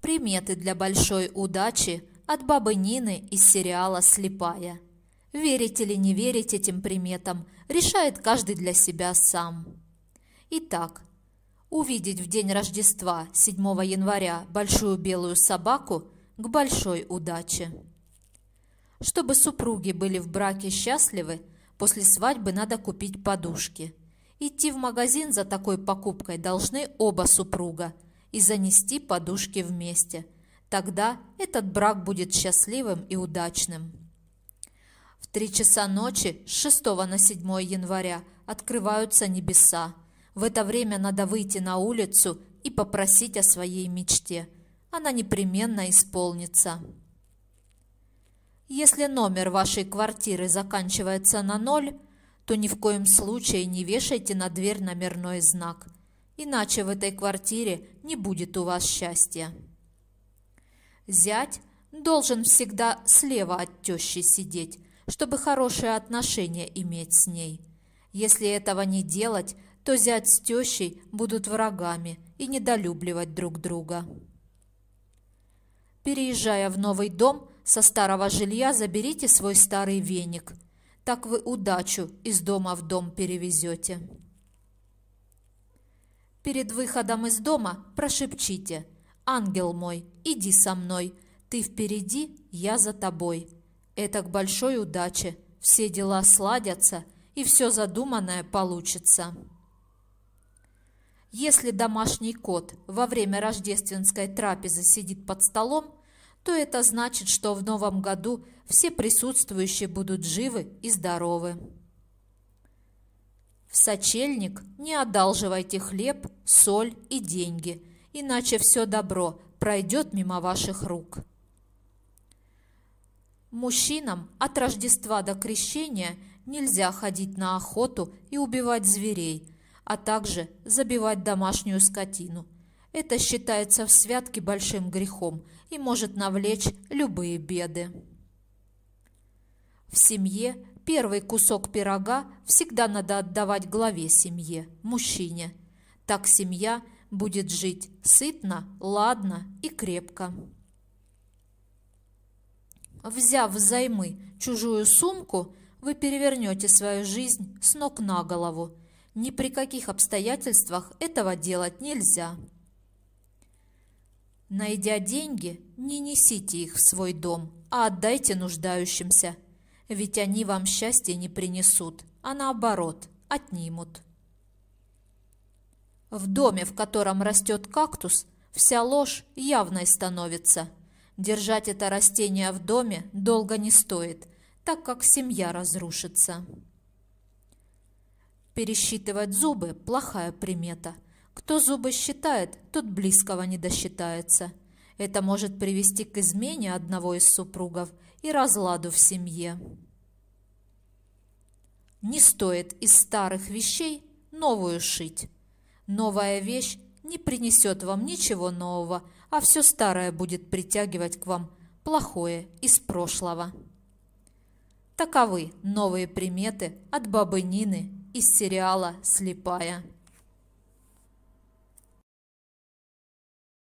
Приметы для большой удачи от бабы Нины из сериала «Слепая». Верить или не верить этим приметам решает каждый для себя сам. Итак, увидеть в день Рождества, 7 января, большую белую собаку к большой удаче. Чтобы супруги были в браке счастливы, после свадьбы надо купить подушки. Идти в магазин за такой покупкой должны оба супруга – и занести подушки вместе. Тогда этот брак будет счастливым и удачным. В три часа ночи с 6 на 7 января открываются небеса. В это время надо выйти на улицу и попросить о своей мечте. Она непременно исполнится. Если номер вашей квартиры заканчивается на ноль, то ни в коем случае не вешайте на дверь номерной знак – иначе в этой квартире не будет у вас счастья. Зять должен всегда слева от тещи сидеть, чтобы хорошие отношения иметь с ней. Если этого не делать, то зять с тещей будут врагами и недолюбливать друг друга. Переезжая в новый дом, со старого жилья заберите свой старый веник. Так вы удачу из дома в дом перевезете. Перед выходом из дома прошепчите «Ангел мой, иди со мной, ты впереди, я за тобой». Это к большой удаче, все дела сладятся и все задуманное получится. Если домашний кот во время рождественской трапезы сидит под столом, то это значит, что в новом году все присутствующие будут живы и здоровы. В сочельник не одалживайте хлеб, соль и деньги, иначе все добро пройдет мимо ваших рук. Мужчинам от Рождества до Крещения нельзя ходить на охоту и убивать зверей, а также забивать домашнюю скотину. Это считается в святке большим грехом и может навлечь любые беды. В семье Первый кусок пирога всегда надо отдавать главе семьи, мужчине. Так семья будет жить сытно, ладно и крепко. Взяв взаймы чужую сумку, вы перевернете свою жизнь с ног на голову. Ни при каких обстоятельствах этого делать нельзя. Найдя деньги, не несите их в свой дом, а отдайте нуждающимся – ведь они вам счастья не принесут, а наоборот, отнимут. В доме, в котором растет кактус, вся ложь явной становится. Держать это растение в доме долго не стоит, так как семья разрушится. Пересчитывать зубы – плохая примета. Кто зубы считает, тот близкого не досчитается – это может привести к измене одного из супругов и разладу в семье. Не стоит из старых вещей новую шить. Новая вещь не принесет вам ничего нового, а все старое будет притягивать к вам плохое из прошлого. Таковы новые приметы от бабы Нины из сериала «Слепая».